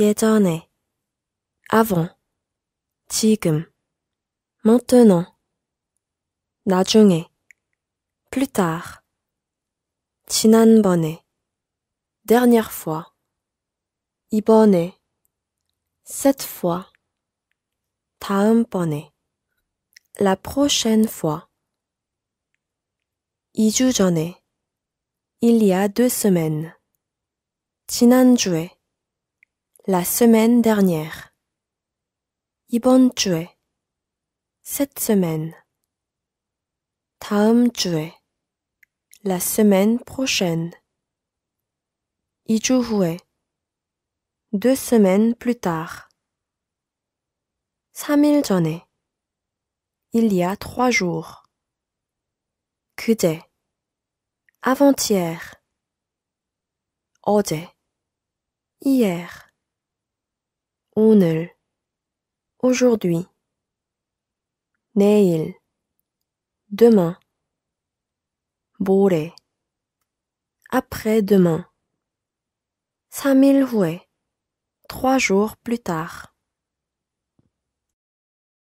예전에 avant 지금 maintenant 나중에 plus tard 지난번에 dernière fois 이번에 cette fois 다음번에 la prochaine fois 2 전에 il y a deux semaines 지난주에 la semaine dernière. 이번 주에 cette semaine. 다음 주에 la semaine prochaine. 2 후에 deux semaines plus tard. 3 전에 il y a trois jours. 그제 avant-hier. 어제 hier aujourd'hui 내일 demain 모레 après-demain 3일 후에 jours plus tard